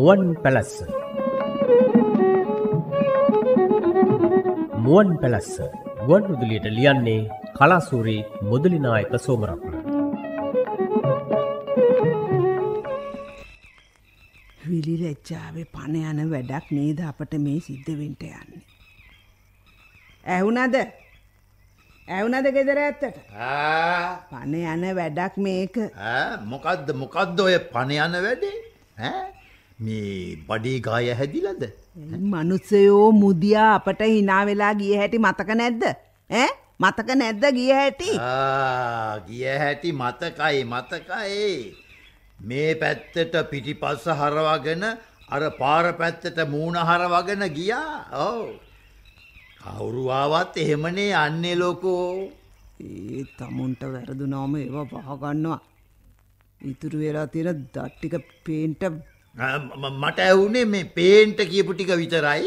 මුවන් පැලස්ස මුවන් පැලස්ස ගුවන් විදුලියට ලියන්නේ කලාසූරී මුදලිනායක සෝමරත්න විලි රැච්චාවේ පණ යන වැඩක් නේද අපට මේ සිද්ධවෙන්ට යන්නේ ඇහුනද ඇවුනද ගෙදර ඇත්තට පණ යන වැඩක් මේක මොකක්ද මොකක්ද ඔය පණ යන වැඩේ මේ බඩේ ගාය හැදිලද? මිනිස්සයෝ මුදියා අපට hina වෙලා ගිය හැටි මතක නැද්ද? ඈ මතක නැද්ද ගිය හැටි? ආ ගිය හැටි මතකයි මතකයි. මේ පැත්තට පිටිපස්ස හරවගෙන අර පාර පැත්තට මූණ හරවගෙන ගියා. ඔව්. කවුරු ආවත් එහෙමනේ යන්නේ ලෝකෝ. ඒ තමුන්ට වැරදුනාම ඒවා පහ ගන්නවා. ඉතුරු වෙලා තියෙන දත් ටික පේන්ට මට ඇවුනේ මේ පේන්ට කියපු ටික විතරයි.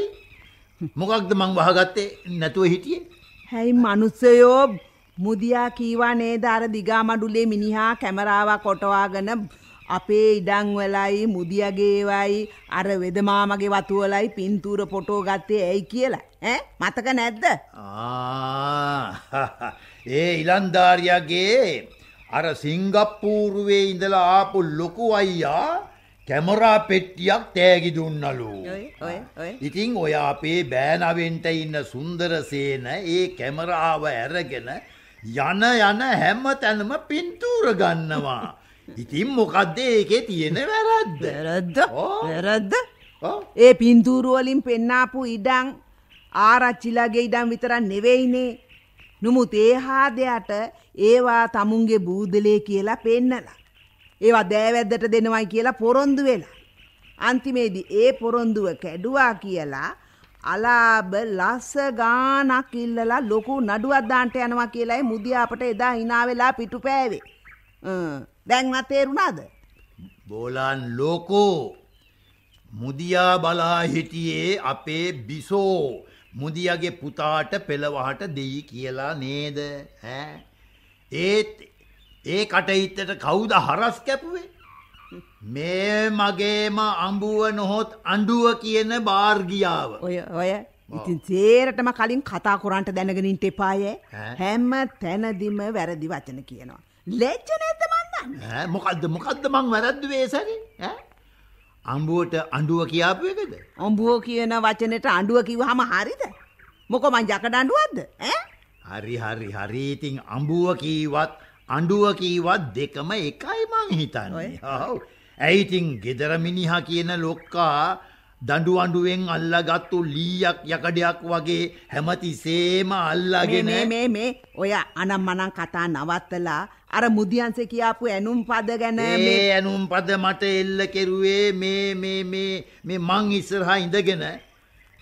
මොකක්ද මං වහගත්තේ නැතුව හිටියේ? හැයි මිනිස්සයෝ මුදියා කීවා නේද අර දිගමඩුලේ මිනිහා කැමරාවක් කොටවාගෙන අපේ ඉඩම් වලයි මුදියගේ වයි අර වෙදමාමගේ වතු වලයි පින්තූර ෆොටෝ ගත්තේ ඇයි කියලා ඈ මතක නැද්ද ආ ඒ ඉලන්දාරියාගේ අර සිංගප්පූරුවේ ඉඳලා ආපු ලොකු අයියා කැමරා පෙට්ටියක් තෑගි දුන්නලු. ඉතින් ඔය අපේ බෑනවෙන්ට ඉන්න සුන්දරසේන ඒ කැමරාව ඇරගෙන යන යන හැම තැනම පින්තූර ගන්නවා. ඉතින් මොකක්ද ඒකේ තියෙන වැරද්ද? වැරද්ද? වැරද්ද? ඒ පින්තූරු වලින් පෙන්නාපු ඉඩම් ආරච්චිලාගේ ඉඩම් විතරක් නෙවෙයිනේ. නමුත් ඒ හාදයට ඒවා තමුන්ගේ බූදලේ කියලා පෙන්නලා ඒවා දෑවැද්දට දෙනවයි කියලා පොරොන්දු වෙලා. අන්තිමේදී ඒ පොරොන්දුව කැඩුවා කියලා අලාබ ලස්ස ගානක් ඉල්ලලා ලොකු නඩුවක් දාන්න යනවා කියලායි මුදියාපට එදා hina වෙලා පිටුපෑවේ. දැන්වත් තේරුණාද? බෝලන් ලොකෝ මුදියා බලා හිටියේ අපේ බිසෝ මුදියගේ පුතාට පෙළවහට දෙයි කියලා නේද ඈ ඒත් ඒ කටහිත්තට කවුද හරස් කැපුවේ? මේ මගේම අඹුව නොහොත් අඬුව කියන බාර්ගියාව. ඔය ඔය ඉතින් සේරටම කලින් කතා කරන්ට දැනගෙන ඉන්න එපාය. හැම තැනදිම වැරදි වචන කියනවා. ලැජ්ජ නැද්ද මන්දන්? ඈ මොකද්ද මොකද්ද මං වැරද්දුවේ සරි? ඈ අඹුවට අඬුව කියාපු එකද? අඹුව කියන වචනෙට අඬුව කිව්වහම හරිද? මොකෝ මං යකඩ අඬුවක්ද? ඈ හරි හරි හරි ඉතින් අඹුව කීවත් අඬුව කීවත් දෙකම එකයි මං හිතන්නේ. ඔව්. ඇයි ඉතින් gedara මිනිහා කියන ලොක්කා දඬු අඬුවෙන් අල්ලාගත්තු ලීයක් යකඩයක් වගේ හැමතිසෙම අල්ලාගෙන මේ මේ මේ ඔය අනම්මනම් කතා නවත්තලා අර මුදියන්සේ කියාපු ඇනුම් පද ගැන මේ ඇනුම් පද මට එල්ල කෙරුවේ මේ මේ මේ මේ මං ඉස්සරහා ඉඳගෙන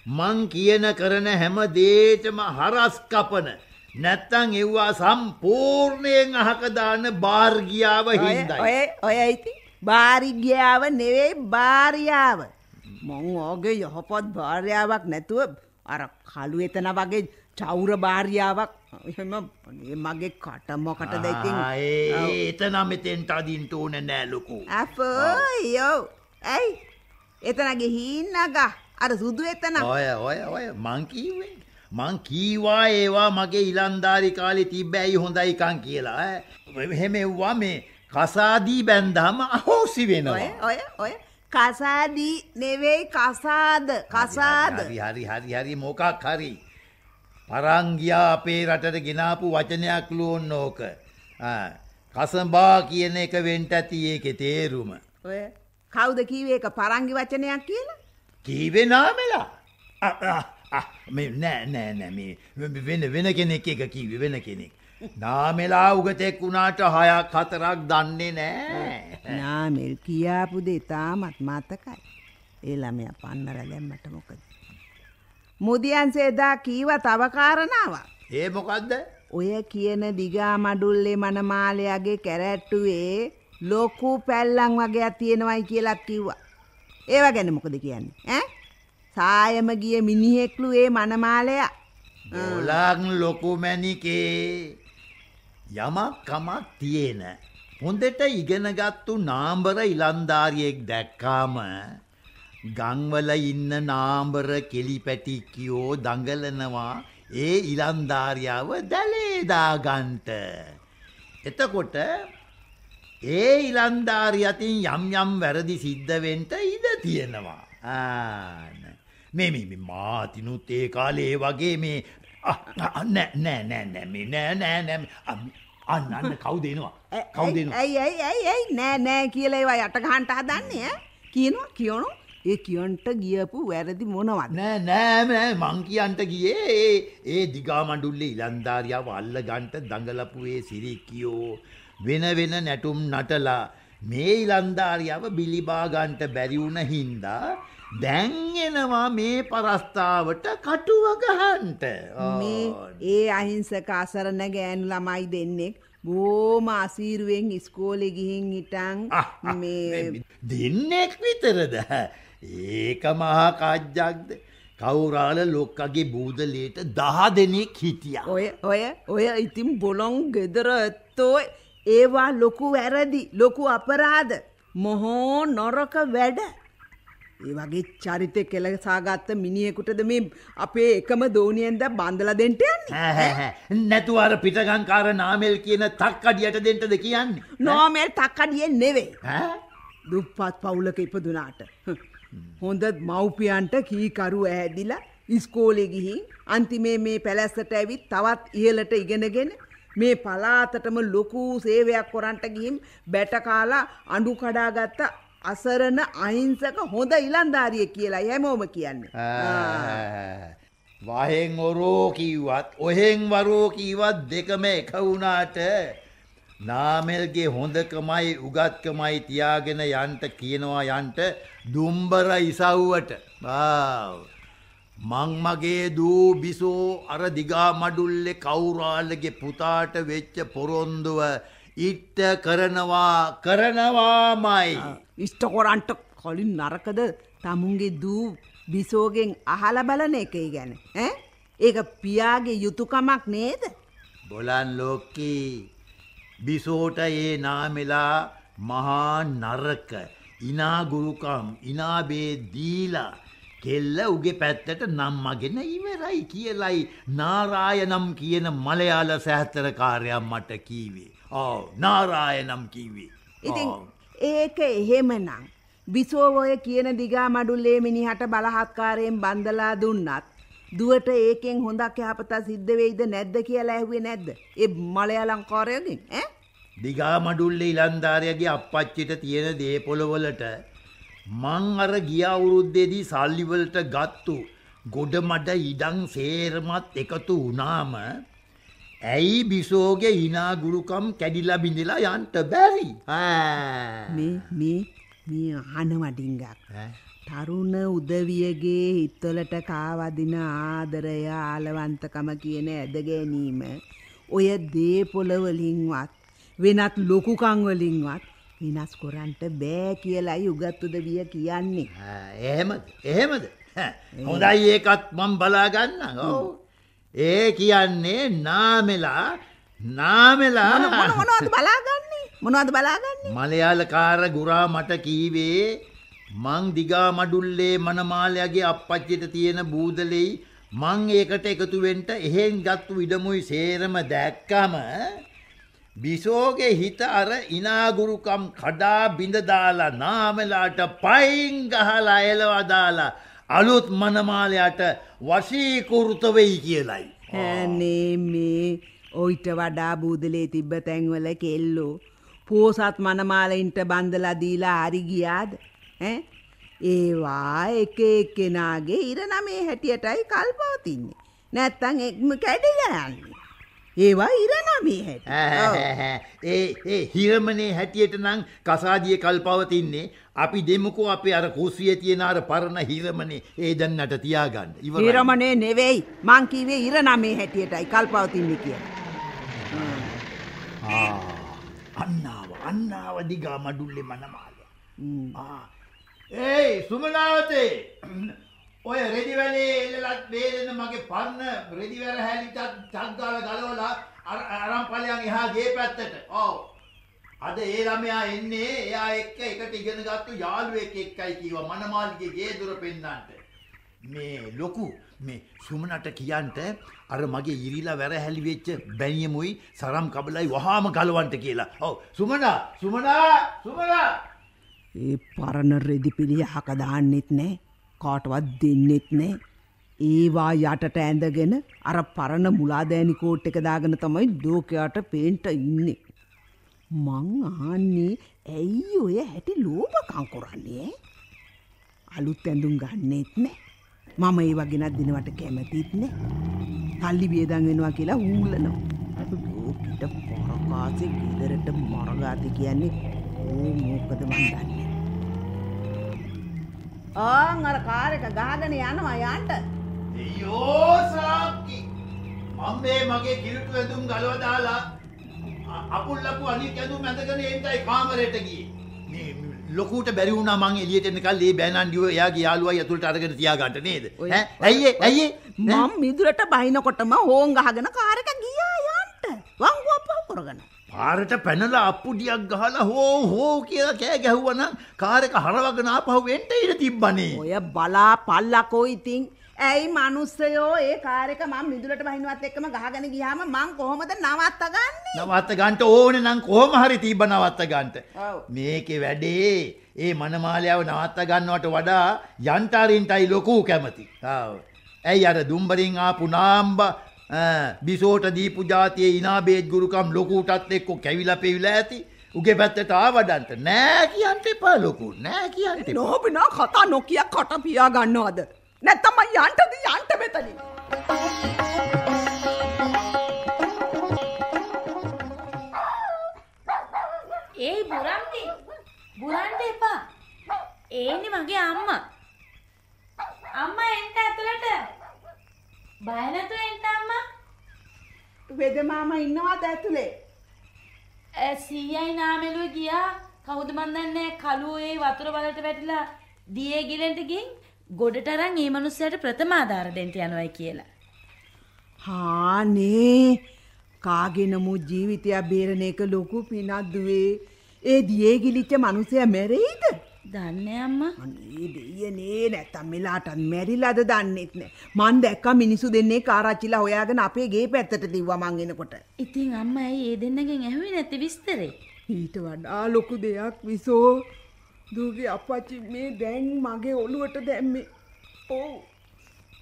මං කියන කරන හැම දෙයකම හරස් කපන නැත්තං එව්වා සම්පූර්ණයෙන් අහක දාන්න බාර්ගියාව හින්දයි. ඔය ඔය ඉතින් බාර්ගියාව නෙවෙයි බාර්යාව. මං ඕගේ යහපත් භාර්යාවක් නැතුව අර කළු එතන වගේ චෞර භාර්යාවක් එහෙම මගේ කට මොකටද ඉතින්. ආ ඒ එතන මෙතෙන්ට අදින්න ඕනේ නෑ ලොකෝ. අපෝ යෝ. ඇයි එතන ගිහින් නග අර සුදු එතන. ඔය ඔය ඔය මං කිව්වේ. මං කීවා ඒවා මගේ ඉලන්දාරි කාලේ තිබ්බ ඇයි හොඳයිකන් කියලා ඈ. එහෙම එව්වා මේ කසාදී බැන්දාම අහෝසි වෙනවා. ඔය ඔය ඔය කසාදී නෙවෙයි කසාද කසාද. හරි හරි හරි හරි මොකක් හරි. පරංගියා අපේ රටට ගෙනාපු වචනයක් ලෝන්න ඕක. කසඹා කියන එක වෙන්ට ඇති ඒකේ තේරුම. ඔය කවුද කීවේ ඒක පරංගි වචනයක් කියලා? කීවේ නාමෙලා. Ah, මේ නෑ නෑ නෑ මේ වෙන වෙන කෙනෙක් එක කිව්වේ වෙන කෙනෙක්. නාමෙලා උගතෙක් වුණාට හයක් හතරක් දන්නේ නෑ. නාමෙල් කියාපු දේ තාමත් මතකයි. ඒ ළමයා පන්නර දැම්මට මොකද? මුදියන්සේ එදා කීව තව කාරණාවක්. ඒ මොකද්ද? ඔය කියන දිගා මඩුල්ලේ මනමාලයාගේ කැරැට්ටුවේ ලොකු පැල්ලම් වගේක් තියෙනවයි කියලා කිව්වා. ඒව ගැන මොකද කියන්නේ? ඈ? සායම ගිය මිනිහෙක්ලු ඒ මනමාලයා. බොලක් ලොකු මැනිකේ. යමක් කමක් තියෙන. හොඳට ඉගෙනගත්තු නාඹර ඉලන්දාරියෙක් දැක්කාම ගංවල ඉන්න නාඹර කෙලිපැටික්කියෝ දඟලනවා ඒ ඉලන්දාරියාව දැලේ දාගන්ට. එතකොට ඒ ඉලන්දාරිය අතින් යම් යම් වැරදි සිද්ධ වෙන්න ඉඩ තියෙනවා. ආ මේ මේ මාතිනුත් ඒ කාලේ ඒ වගේ මේ නෑ නෑ නෑ නෑ මේ නෑ නෑ නෑ අන්න අන්න කවුද එනවා කවුද එනවා ඇයි ඇයි ඇයි ඇයි නෑ නෑ කියලා ඒවා යට ගහන්න හදන්නේ ඈ කියනවා කියනෝ ඒ කියන්ට ගියපු වැරදි මොනවද නෑ නෑ නෑ මං කියන්ට ගියේ ඒ ඒ දිගා මඬුල්ලේ ඉලන්දාරියාව අල්ල ගන්ට දඟලපු ඒ සිරිකියෝ වෙන වෙන නැටුම් නටලා මේ ඉලන්දාරියාව බිලිබා ගන්ට බැරි වුණ හින්දා දැන් එනවා මේ පරස්තාවට කටුව ගහන්ට. මේ ඒ අහිංසක අසරණ ගෑනු ළමයි දෙන්නෙක් බෝම අසීරුවෙන් ඉස්කෝලේ ගිහින් හිටන් මේ දෙන්නෙක් විතරද? ඒක මහා කජ්ජක්ද? කවුරාල ලොක්කගේ බූදලේට දහ දෙනෙක් හිටියා. ඔය ඔය ඔය ඉතින් බොලොන් ගෙදර ඇත්තෝ ඒවා ලොකු වැරදි ලොකු අපරාධ මොහෝ නොරක වැඩ ඒ වගේ චරිතය කෙලසාගත්ත මිනිියෙකුටද මේ අපේ එකම දෝනියෙන්ද බන්ධල දෙන්ට යන්න නැතු අර පිටගංකාර නාමෙල් කියන තක්කඩියට දෙන්ටද කියන්න. නෝමෙල් තක්කඩියෙන් නෙවේ දුප්පත් පවුලක ඉපදුනාට. හොඳ මව්පියන්ට කීකරු ඇහැදිලා ඉස්කෝලෙ ගිහින් අන්තිමේ මේ පැලැස්සට ඇවිත් තවත් ඉහලට ඉගෙනගෙන මේ පලාතටම ලොකු සේවයක් කොරන්ට ගිහින් බැටකාලා අඩු කඩාගත්ත අසරණ අහිංසක හොඳ ඉලන්දාරිය කියලා හැමෝම කියන්න. වහෙන් ඔරෝ කීවත් ඔහෙන් වරෝ කීවත් දෙකම එක වුණාට නාමල්ගේ හොඳකමයි උගත්කමයි තියාගෙන යන්ට කියනවා යන්ට දුම්බර ඉසව්වට මං මගේ දූ බිසෝ අර දිගා මඩුල්ලෙ කවුරාල්ලගේ පුතාට වෙච්ච පොරොන්දුව ඉට්ට කරනවා කරනවාමයි. ඉෂ්ටකොරන්ට කොලින් නරකද තමුන්ගේ දූ බිසෝගෙන් අහල බලන එකයි ගැන. ඒක පියාගේ යුතුකමක් නේද. බොලන් ලෝකී බිසෝට ඒ නාමෙලා මහා නරක ඉනාගුරුකම් ඉනාබේ දීලා කෙල්ල උගේ පැත්තට නම්මගෙන ඉවරයි කියලයි නාරායනම් කියන මලයාල සැහතරකාරයක් මට කීවේ. ඕ නාරායනම් කිව්වේ. ඉතින් ඒක එහෙමනම් බිසෝව ඔය කියන දිගා මඩුල්ලේ මිනිහට බලහත්කාරයෙන් බන්දලා දුන්නත් දුවට ඒකෙන් හොඳක් යහපතක් සිද්ධ වෙයිද නැද්ද කියලා ඇහුවේ නැද්ද? ඒ මලයාලංකාරයෙන් ඈ? දිගා මඩුල්ලේ ඉලන්දාරයාගේ අප්පච්චිට තියෙන දේපොළවලට මං අර ගිය අවුරුද්දේදී සල්ලි වලට ගත්තු ගොඩ මඩ ඉඩම් සේරමත් එකතු වුණාම ඇයි බිසෝගේ hina ගුරුකම් කැඩිලා බිඳිලා යන්න බැරි? මේ මේ මේ අහන වඩින්ගක්. තරුණ උදවියගේ හිතවලට කාවදින ආදරය ආලවන්තකම කියන ඇද ගැනීම ඔය දේ පොළවලින්වත් වෙනත් ලොකුකම් වලින්වත් වෙනස් කරන්න බෑ කියලායි උගත් උදවිය කියන්නේ. එහෙමද? එහෙමද? හොඳයි ඒකත් මම බලා ගන්නම්. ඔව්. ඒ කියන්නේ නාමෙලා නාමෙලා මොනවද බලාගන්නේ මොනවද බලාගන්නේ මලයාලකාර ගුරා මට කීවේ මං දිගා මඩුල්ලේ මනමාලයාගේ අප්පච්චිට තියෙන බූදලෙයි මං ඒකට එකතු වෙන්න එහෙන් ගත්තු ඉඩමුයි සේරම දැක්කම බිසෝගේ හිත අර ඉනාගුරුකම් කඩා බිඳ දාලා නාමෙලාට පයින් ගහලා එලවා දාලා අලුත් මනමාලයට වශීකෘත වෙයි කියලයි. ඇනේ මේ ඔයිට වඩා බූදලේ තිබ්බ තැන්වල කෙල්ලෝ. පෝසත් මනමාලයින්ට බන්දලා දීලා හරි ගියාද? ඈ? ඒවා එක එක්කෙනාගේ ඉර නමේ හැටියටයි කල්පවතින්නේ. නැත්තම් එක්ම කැඩිලා යන්නේ. ඒවා ඉරනමී හැට ඒ ඒ හිරමනේ හැටියට නම් කසාදිය කල්පවතින්නේ අපි දෙමුකෝ අපේ අර කුස්සියේ තියෙන අර පරණ හිරමනේ ඒ දැන්නට තියාගන්න. ඉවරයි. හිරමනේ නෙවෙයි. මං කිව්වේ ඉර නමේ හැටියටයි කල්පවතින්නේ කියලා. ආ අන්නාව අන්නාව දිගා මඩුල්ලේ මනමාල. ආ ඒ සුමනාවතේ ඔය රෙදිවැලේ එල්ලලත් බේරෙන මගේ පරණ රෙදිවැර හැලිටත් ටක් ගාලා ගලවලා අරන් පලයන් එහා ගේ පැත්තට. ඔව්. අද ඒ ළමයා එන්නේ එයා එක්ක එකට ඉගෙන ගත්තු යාළුවෙක් එක්කයි කීවා මනමාලිගේ ගේ දොර පෙන්නන්නට. මේ ලොකු මේ සුමනට කියන්ට අර මගේ ඉරිලා වැර හැලි වෙච්ච බැනියමුයි සරම් කබලයි වහාම ගලවන්ට කියලා. ඔව් සුමනා සුමනා සුමනා ඒ පරණ රෙදි පිළිය හක දාන්නෙත් නෑ කාටවත් දෙන්නෙත් නෑ ඒවා යටට ඇඳගෙන අර පරණ මුලාදෑනි කෝට් එක දාගෙන තමයි දෝකයාට පේන්ට ඉන්නේ මං ආන්නේ ඇයි ඔය හැටි ලෝභකම් කරන්නේ අලුත් ඇඳුම් ගන්නෙත් නෑ මම ඒ වගේනක් දිනවට කැමතිත් නෑ තල්ලි වියදම් වෙනවා කියලා ඌලනවා ලෝකිට පොරකාසේ ගෙදරට මරගාත කියන්නේ ඌ මොකද මන් දන්නේ ආන් අර කාර් එක ගහගෙන යනවා යන්න දෙයෝ සාක්කි මම මේ මගේ කිරිටු ඇඳුම් ගලව දාලා අකුල් ලකු අනිත් ඇඳුම් ඇඳගෙන එන්ටයි කාමරයට ගියේ. මේ ලොකුට බැරි වුණා මං එළියට එන්නකල් ඒ බෑනන්ඩිව එයාගේ යාළුවයි ඇතුළට අරගෙන තියාගන්න නේද? ඈ ඇයි ඇයි මම මිදුරට බහිනකොටම හෝන් ගහගෙන කාර් එක ගියා යන්න. වංගු අපව කරගෙන. පාරට පැනලා අප්පුඩියක් ගහලා හෝ හෝ කියලා කෑ ගැහුවා නම් කාර් එක හරවගෙන ආපහු එන්න ඉර තිබ්බනේ. ඔය බලා පල්ලකෝ ඉතින් ඇයි මනුස්සයෝ ඒ කාරක මං මිදුලට බහිනවත් එක්කම ගහගෙන ගියාම මං කොහොමද නවත්තගන්නේ? නවත්ත ගන්නට ඕනේ නම් කොහොම හරි තිබ්බ නවත්ත ගන්නට. මේකේ වැඩේ ඒ මනමාලියාව නවත්ත ගන්නවට වඩා යන්ටාරින්ටයි ලොකු කැමති. ආව. ඇයි අර දුම්බරින් ආපු නාම්බ බිසෝට දීපු ජාතියේ ඉනාබේජ් ගුරුකම් ලොකුටත් එක්ක කැවිලා පෙවිලා ඇති. උගේ පැත්තට ආවඩන්ට නෑ කියන්ට එපා ලොකු නෑ කියන්ට නොහොබිනා කතා නොකිය කට පියා ගන්නවද. නැත්තම් මං යන්නද යන්න මෙතනින්. ඒයි බුරන්ටි. බුරන්ට එපා. ඒනි මගේ අම්මා. අම්මා එන්ට ඇතුළට. බය නැතුව එන්ට අම්මා. වෙද මාමා ඉන්නවාද ඇතුලේ? සීයයි නාමෙලුව ගියා කවුද මන් දන්නේ කළුවේ වතුර වලට වැටිලා දියේ ගිලෙන්ට ගින් ගොඩට අරන් ඒ මනුස්සයට ප්‍රථමාධාර දෙන්න යනවායි කියලා. හානේ කාගෙන මු ජීවිතය බේරණ එක ලොකු පිනක් දුවේ. ඒ දියේ ගිලිච්ච මනුස්සයා මැරෙයිද? දන්නේ අම්මා. අනේ දෙයනේ නැත්තම් මෙලාටත් මැරිලාද දන්නෙත් නෑ. මං දැක්කා මිනිසු දෙන්නේ කාරච්චිලා හොයාගෙන අපේ ගේ පැත්තට දිව්වා මං එනකොට. ඉතින් අම්මා ඇයි ඒ දෙන්නගෙන් ඇහුවේ නැත්තේ විස්තරේ? ඊට වඩා ලොකු දෙයක් විසෝ. දූගේ අපච්චි මේ දැන් මගේ ඔළුවට දැම්මේ. ඔව්.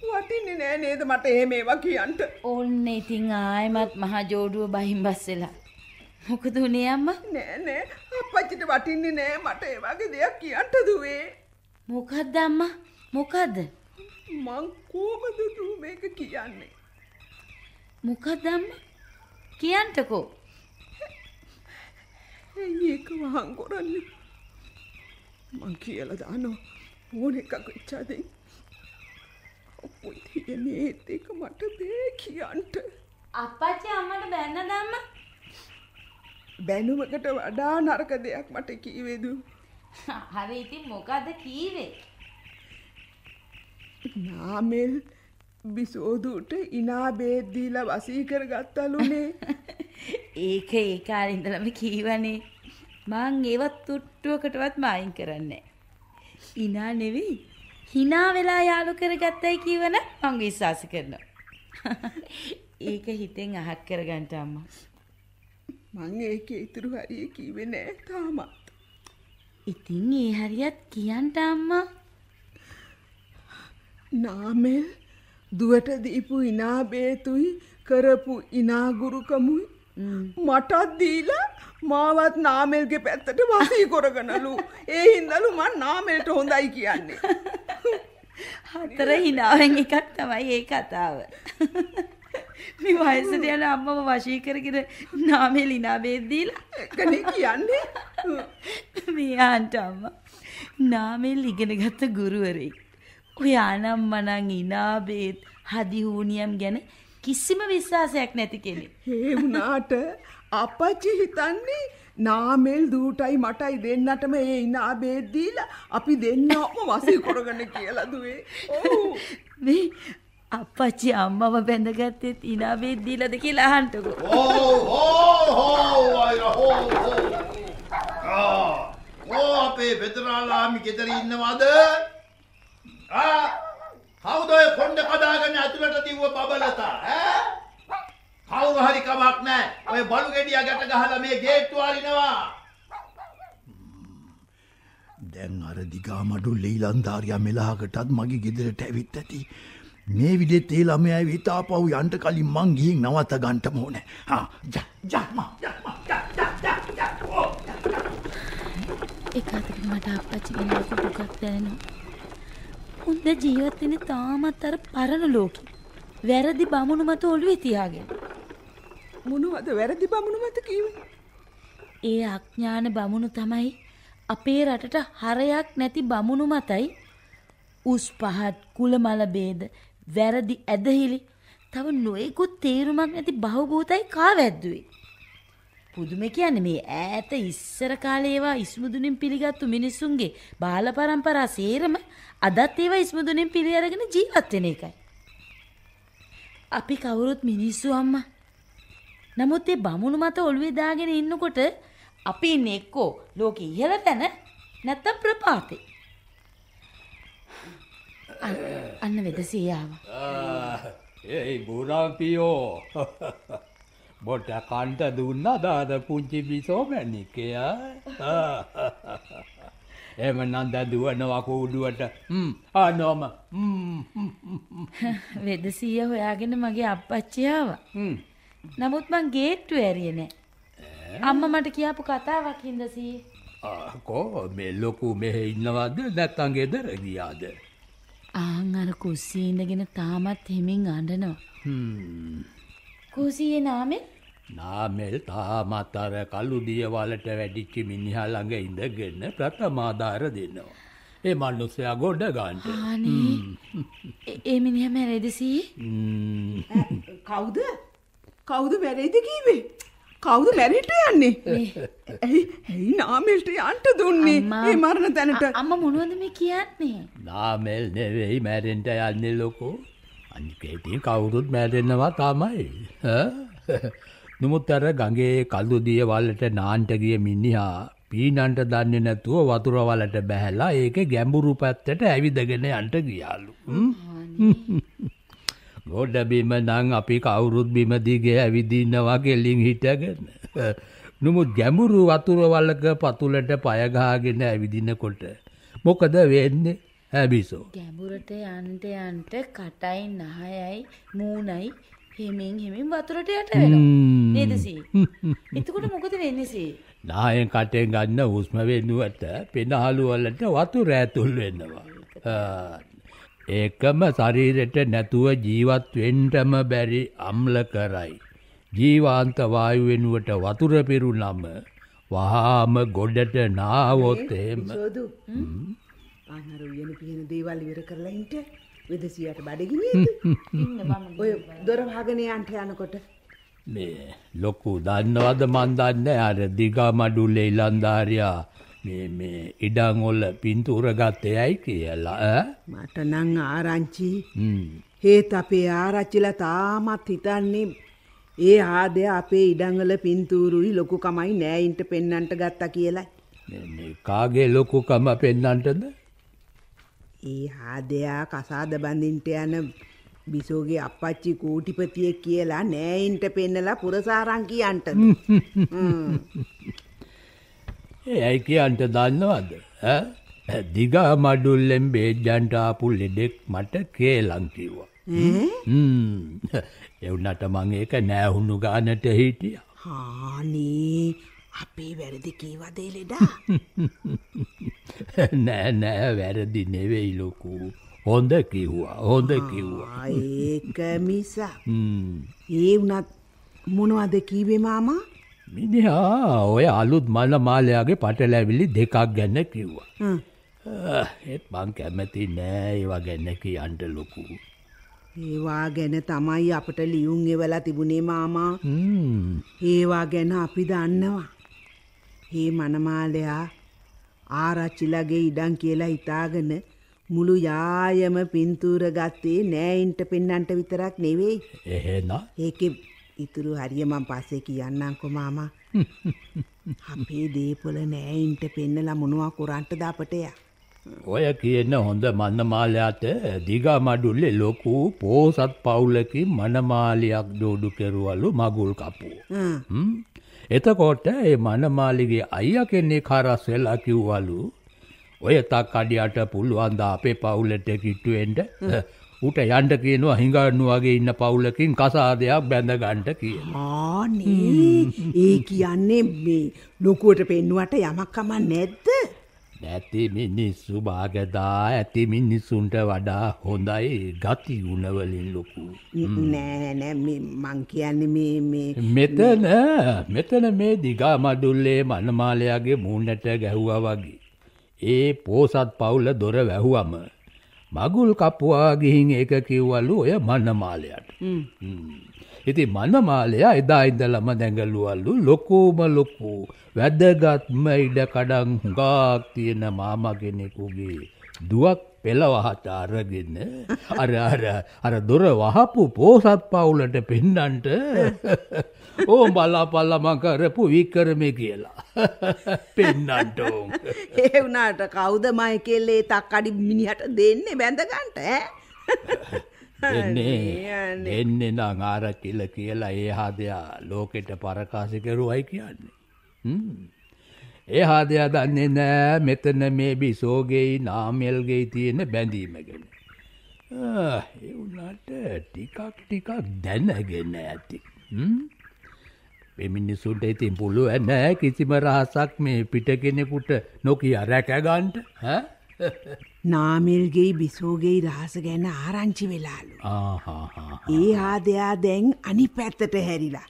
වටින්නේ නෑ නේද මට එහෙම ඒවා කියන්න. ඕන්න ඉතින් ආයෙමත් මහා ජෝඩුව බහින්බස් වෙලා. මොකද උනේ අම්මා? නෑ නෑ අපච්චිට වටින්නේ නෑ මට ඒ වගේ දෙයක් කියන්න දුවේ. මොකද්ද අම්මා? මොකද්ද? මං කොහමද දූ මේක කියන්නේ? මොකද්ද අම්මා? කියන්නකෝ. ඇයි ඒක වහන් කරන්නේ? මං කියලා දානවා ඕන එකක් වෙච්චාදෙන් ඔපොයි තියෙන්නේ ඒත් එක මට දේ කියන්ට අපච්චි අම්මට බැන්න දැම්ම බැනුමකට වඩා නරක දෙයක් මට කීවේදු හරි ඉතින් මොකද කීවේ නාමෙල් බිසෝදුට ඉනා බේද්දීලා වසී කරගත්තලුනේ ඒක ඒ කාලේ ඉඳලම කීවනේ මං ඒවත් තුට්ටුවකටවත් මායින් කරන්නේ ඉනා නෙවෙයි hina වෙලා යාළු කරගත්තයි කියවන මං විශ්වාස කරනවා ඒක හිතෙන් අහක් කරගන්න අම්මා මං ඒකේ ඉතුරු හරිය කිව්වේ නෑ තාමත් ඉතින් ඒ හරියත් කියන්න අම්මා නාමෙල් දුවට දීපු ඉනා බේතුයි කරපු ඉනා ගුරුකමුයි මටත් දීලා මාවත් නාමෙල්ගේ පැත්තට වාසී කරගනලු. ඒ හින්දලු මං නාමෙල්ට හොඳයි කියන්නේ. හතර හිනාවෙන් එකක් තමයි ඒ කතාව. මේ වයසට යන අම්මව වශී කරගෙන නාමේ ලිනාබේත් දීලා කනේ කියන්නේ. මේ ආන්ට අම්මා නාමෙල් ඉගෙනගත්ත ගුරුවරයෙක්. ඔය ආනම් මනං ඉනාබේත් හදිහූනියම් ගැන කිසිම විශ්වාසයක් නැති කෙනෙක්. ඒ වුණාට අපච්චි හිතන්නේ නාමෙල් දූටයි මටයි දෙන්නටම ඒ ඉනා බේත් දීලා අපි දෙන්නම වසී කරගන්න කියලා දුවේ. ඔව්. මේ අපච්චි අම්මව බැඳගත්තෙත් ඉනා බේත් දීලාද කියලා අහන්නකෝ. ඕ ඕ ඕ අයියා ඕ ඕ. ඕ අපේ බෙදරාලාමි ගෙදර ඉන්නවද? ආ කවුද ඔය කොණ්ඩ කඩාගෙන ඇතුළට දිව්ව බබලතා ඈ? කවුරු හරි කමක් නැහැ. ඔය බලු ගෙඩියා ගැට ගහලා මේ ගේට්ටු අරිනවා. දැන් අර දිගාමඩු ලීලන්දාරියා මෙලහකටත් මගේ ගෙදරට ඇවිත් ඇති. මේ විදිහට ඒ ළමයා ඇවිත් ආපහු යන්න කලින් මං ගිහින් නවත ගන්න ඕනේ. හා ජා ජා මා ජා මා ජා ජා ජා ජා ඕ එක අතකින් මට අප්පච්චි ගැන ලොකු දුකක් දැනෙනවා. හොඳ ජීවත් වෙන්නේ තාමත් අර පරණ ලෝකෙ. වැරදි බමුණු මත ඔළුවේ තියාගෙන. මොනවද වැරදි බමුණු මත කිව්වේ? ඒ අඥාන බමුණු තමයි අපේ රටට හරයක් නැති බමුණු මතයි උස් පහත් කුලමල ભેද වැරදි ඇදහිලි තව නොයෙකුත් තේරුමක් නැති බහූබූතයි කාවැද්දුවේ. පුදුම කියන්නේ මේ ඈත ඉස්සර කාලේ ඒවා ඉස්මුදුනින් පිළිගත්තු මිනිසුන්ගේ බාල પરම්පරා සේරම අදත් ඒවා ඉස්මුදුනින් පිළි අරගෙන ජීවත් වෙන එකයි. අපි කවුරුත් මිනිස්සු අම්මා නමුත් ඒ බමුණු මත ඔළුවේ දාගෙන ඉන්නකොට අපි ඉන්නේ එක්කෝ ලෝකෙ ඉහළ තැන නැත්තම් ප්‍රපාතේ. අන්න වෙදසිය ආවා. ඒ බුරාපියෝ. බොට කන්ට දුන්නා දාද පුංචි බිසෝ මැනිකය. එම නන්ද දුවනවා කූඩුවට ආනෝම වෙදසීය හොයාගෙන මගේ අපච්චියාව නමුත් මං ගේට්ටු ඇරියේ නෑ. අම්මා මට කියපු කතාවක් හින්දා සී. කෝ මේ ලොකු මෙහෙ ඉන්නවද නැත්තම් ගෙදර ගියාද? ආන් අර කුස්සියේ ඉඳගෙන තාමත් හිමින් අඬනවා. හ්ම්. කුස්සියේ නාමේ නාමෙල් තාමත් අර කළු දිය වලට වැඩිච්ච මිනිහා ළඟ ඉඳගෙන ප්‍රථමාදාර දෙනවා. ඒ මනුස්සයා ගොඩ ගන්නට. අනේ. ඒ මිනිහා මැරෙයිද සී? කවුද? කවුද වැරේද කීවේ? කවුද මැරිට යන්නේ? ඇයි ඇයි නාමෙල්ට යන්න දුන්නේ? මේ මරණ තැනට. අම්මා මොනවද මේ කියන්නේ? නාමෙල් නෙවෙයි මැරෙන්න යන්නේ ලොකෝ. අනිකේදී කවුරුත් මැරෙන්නවා තමයි. නමුත් අර ගඟේ කඳු දිය වලට නාන්ට ගිය මිනිහා පීනන්ට දන්නේ නැතුව වතුර වලට බැහැලා ඒකේ ගැඹුරු පැත්තට ඇවිදගෙන යන්න ගියාලු. ගොඩ බිම නම් අපි කවුරුත් බිම දිගේ ඇවිදින්නවා කෙලින් හිටගෙන. නමුත් ගැඹුරු වතුර වලක පතුලට පය ගහගෙන ඇවිදිනකොට මොකද වෙන්නේ? හැබිසෝ. ගැඹුරට යන්න යන්න කටයි නහයයි මූණයි හෙමින් හෙමින් වතුරට යට වෙනවා. නේද සී? එතකොට මොකද වෙන්නේ සී? නහයෙන් කටෙන් ගන්න හුස්ම වෙනුවට පෙනහළු වලට වතුර ඇතුල් වෙනවා. ඒකම ශරීරෙට නැතුව ජීවත් වෙන්නම බැරි අම්ල කරයි. ජීවාන්ත වායු වෙනුවට වතුර පිරුණම වහාම ගොඩට නාවොත් එහෙම පානර උයන පියන දේවල් ඉවර කරලා ඉන්න වෙදසියට බඩගිනියද ඔය දොර වහගෙන යන්ට යනකොට මේ ලොකු දන්නවද මන් දන්නේ අර දිගමඩුලේ ඉලන්දාරියා මේ ඉඩංගොල්ල පින්තූරගත් එයයි කියලා මටනං ආරංචි හේත් අපේ ආරච්චිල තාමත් හිතන්නේ ඒ ආදය අපේ ඉඩංගල පින්තූරුයි ලොකුකමයි නෑයින්ට පෙන්නන්ට ගත්තා කියලයි කාගේ ලොකුකම පෙන්නන්ටද ඒ හාදයා කසාද බඳින්ට යන බිසෝගේ අපච්චි කූටිපතිය කියලා නෑයින්ට පෙන්නලා පුරසාරංකී අන්ට ඇයි කියන්ට දන්නවද දිගා මඩුල්ලෙන් බේජ්ජන්ට ආපු ලෙඩෙක් මට කේලං කිව්වා එවුනට මං ඒක නෑහුණු ගානට හිටිය හානේ අපේ වැරදි කීවදේ ලෙඩා නෑ නෑ වැරදි නෙවෙයි ලොකු හොඳ කිව්වා හොඳ කිව්වා ඒක මිස ඒ වුණත් මොනවද කීවේ මාමා මිනිහා ඔය අලුත් මල මාලයාගේ පටලැවිලි දෙකක් ගැන්න කිව්වා. ඒත් මං කැමති නෑ ඒවා ගැන්න කියන්ට ලොකු. ඒවා ගැන තමයි අපට ලියුම් එවලා තිබුණේ මාමා. ඒවා ගැන අපි දන්නවා. මේ මනමාලයා ආරච්චිලගේ ඉඩම් කියලා හිතාගෙන මුළු යායම පින්තූර ගත්තේ නෑයින්ට පෙන්නන්ට විතරක් නෙවෙයි. එහෙනම් ඒකේ ඉතුරු හරිය මං පස්සේ කියන්නම්කෝ මාමා. අපේ දීපල නෑයින්ට පෙන්නලා මොනවා කරන්ටද අපටයා. ඔය කියන හොඳ මන්නමාලයාට දිගමඩුල්ලේ ලොකු පෝසත් පවුලකි මනමාලියක් දෝඩු කෙරුවලු මගුල් කපුෝ. එතකොට ඒ මනමාලිගේ අයිය කෙන්නේ කරස් වෙලා කිව්වලු ඔය තක් අඩියට පුළුවන්ද අපේ පවුලට කිට්ටුවෙන්ට ඌට යන්න කියනවා හිඟන්නු වගේ ඉන්න පවුලකින් කසාදයක් බැඳ ගන්නට කියලා. ආනේ ඒ කියන්නේ මේ ලොකුවට පෙන්නුවට යමක් කම නැද්ද? නැති මිනිස්සු භාගදා ඇති මිනිසුන්ට වඩා හොඳයි ගති ගුණවලින් ලොකු. නෑ නෑ මේ මං කියන්නේ මේ මේ මෙතන මෙතන මේ දිගා මඩුල්ලේ මනමාලයාගේ මූණට ගැහුවා වගේ. ඒ පෝසත් පවුල දොර වැහුවම මගුල් කපුවා ගිහින් ඒක කිව්වලු ඔය මන්නමාලයට. ඉතින් මන්නමාලයා එදා ඉඳලම දැඟලුවලු ලොකුම ලොකු වැදගත්ම ඉඩ කඩන් හුඟක් තියෙන මාමා කෙනෙකුගේ දුවක් පෙළවහට අරගෙන අර අර අර දොර වහපු පෝසත් පවුලට පෙන්නන්ට ඕ මල්ලා පල්ල මංකරපු විකරමය කියලා. පෙන්නන්ට ඕන්. ඒ වනාට කෞද මය කෙල්ලේ තක් අඩි මිනිහට දෙන්නේ බැඳගන්ට එන්නේ එන්නේ නම් ආරච්චිල කියලා ඒ හාදයා ලෝකෙට පරකාසි කරුවයි කියන්නේ. ඒ හාදයා දන්නේ නෑ මෙතන මේ බිසෝගෙයි නාමල්ගෙයි තියෙන බැඳීමගෙන. ඒ වුණාට ටිකක් ටිකක් දැනගෙන ඇති. හ්ම් මිනිස්සුන්ට ඉතින් පුළුවන් නෑ කිසිම රහසක් මේ පිට කෙනෙකුට නොකිය රැකගන්ට නාමිල්ගේ බිසෝගේ රහස ගැන ආරංචි වෙලාලු ඒ ආදයා දැන් අනි පැත්තට හැරිලා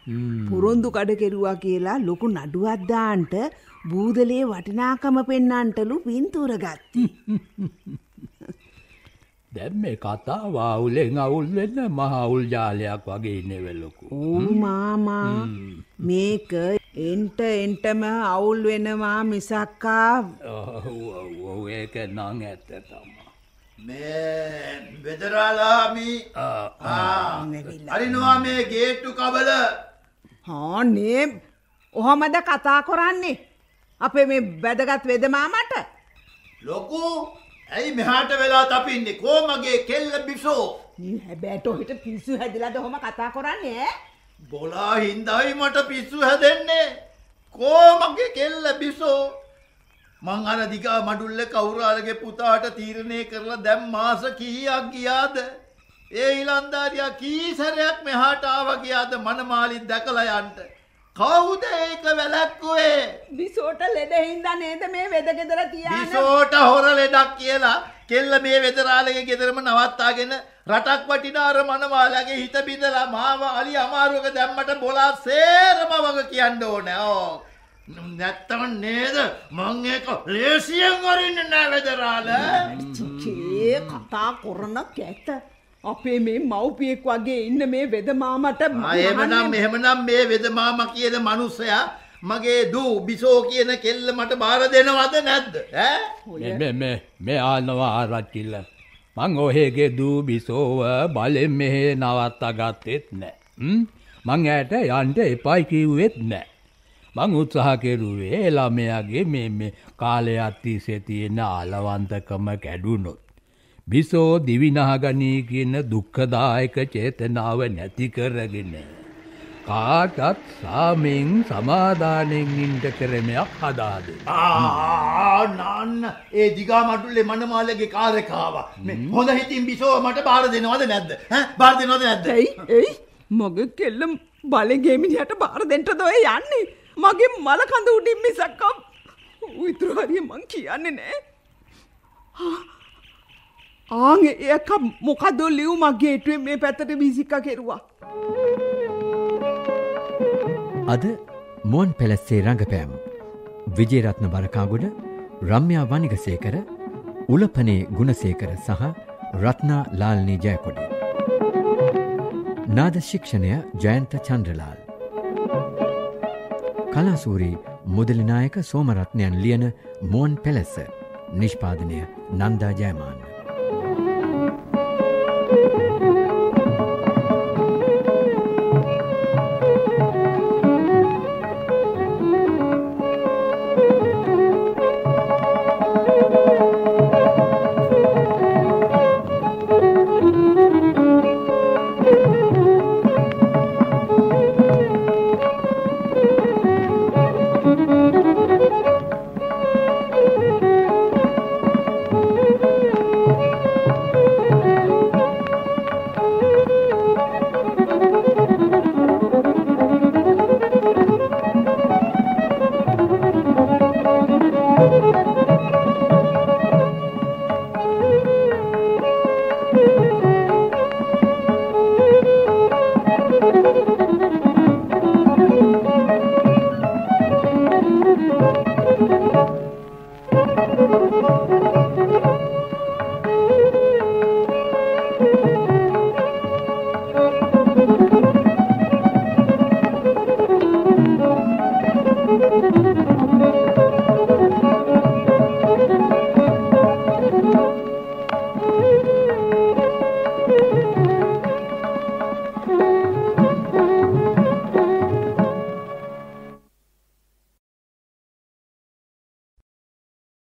පුරොන්දු කඩ කෙරුවා කියලා ලොකු නඩුවත්දාන්ට බූදලේ වටිනාකම පෙන්නන්ටලු පින්තුරගත්ති දැම් මේ කතා වාවුලෙන් අවුල් වෙන්න මහවුල් ජාලයක් වගේ නෙවෙල්ලොකු ඕ මාමා මේක එන්ට එන්ටම අවුල් වෙනවා මිසක්කා ඔව් ඒක නම් ඇත්ත තමයි. මේ බෙදරාලාමි අරිනවා මේ ගේට්ටු කබල. හා නේ ඔහමද කතා කරන්නේ? අපේ මේ වැදගත් වෙදමාමට. ලොකු ඇයි මෙහාට වෙලා තපින්නේ? කොමගේ කෙල්ල බිසෝ. නී හැබැයි ටොහිට පිස්සු හැදලාද ඔහම කතා කරන්නේ ඈ? බොලා හින්දායි මට පිස්සු හැදෙන්නේ. කොමගේ කෙල්ල බිසෝ. මං අර දිගා මඩුල්ල කවුරාලගේ පුතාට තීරණය කරලා දැන් මාස කීයක් ගියාද? ඒ ඊලන්දාරියා කී සැරයක් මෙහාට ආවා ගියාද මනමාලින් දැකලා යන්න. කවුද ඒක වැලක්කුවේ? බිසෝට ලෙඩ හින්දා නේද මේ වෙද ගෙදර තියාගෙන? බිසෝට හොර ලෙඩක් කියලා කෙල්ල මේ වෙදරාලගේ ගෙදරම නවත්තාගෙන රටක් වටිනා අර මනවාලගේ හිත බිඳලා මාව අලි අමාරුවක දැම්මට බොලා සේරම වග කියන්න ඕනේ. ඕ. නැත්තම් නේද මං ඒක ලේසියෙන් වරින්න නැවදරාල. චේ කතා කරන කැත. අපේ මේ මව්පියෙක් වගේ ඉන්න මේ වෙදමාමට එහෙමනම් එහෙමනම් මේ වෙදමාමා කියන මනුස්සයා මගේ දූ බිසෝ කියන කෙල්ල මට බාර දෙනවද නැද්ද? ඈ? මේ මේ මේ ආනවා ආරච්චිලා. මං ඔහේගේ දූබිසෝව බලෙන් මෙහෙ නවත්තගත්තෙත් නෑ. මං ඇයට යන්ට එපයි කිව්වෙත් නෑ. මං උත්සාහ කෙරුවේ එළමයාගේ මේ මේ කාලය අත්තිසේ තියෙන අලවන්තකම කැඩුනොත්. බිසෝ දිවිනාගනී කියන දුක්කදායක චේතනාව නැති කරගෙන. කාටත් සාමයෙන් සමාධානයෙන් ඉන්ට කරමයක් හදාද. ආනාන්න ඒ දිගා මටුල්ලේ මනමාලගේ කාරකාව හොඳ හිතින් බිසෝ මට බාර දෙනවද නැද්ද බාර දෙනවද නැද්දයි ඒයි මොග කෙල්ලම් බලගේමිනිහට බාර දෙෙන්ට දොය යන්නේ මගේ මලකඳ උඩින් මිසක්කම් විතුරහරිය මං කියන්නේ නෑ ආගේ ඒක මොකදො ලියව් මගේටුවේ මේ පැත්තට බිසික්ක කෙරුවා. Thank you. අද මුවන් පැලස්සේ රඟපෑම් විජේරත්න බරකාගොඩ රම්්‍යා වනිගසේකර උලපනේ ගුණසේකර සහ රත්නා ලාල්නී ජයකොඩ. නාද ශික්ෂණය ජයන්ත චන්ද්‍රලාල්. කලාසූරී මුදලිනායක සෝමරත්නයන් ලියන මුවන් පැලස්ස නිෂ්පාදනය නන්දා ජයමාන්න.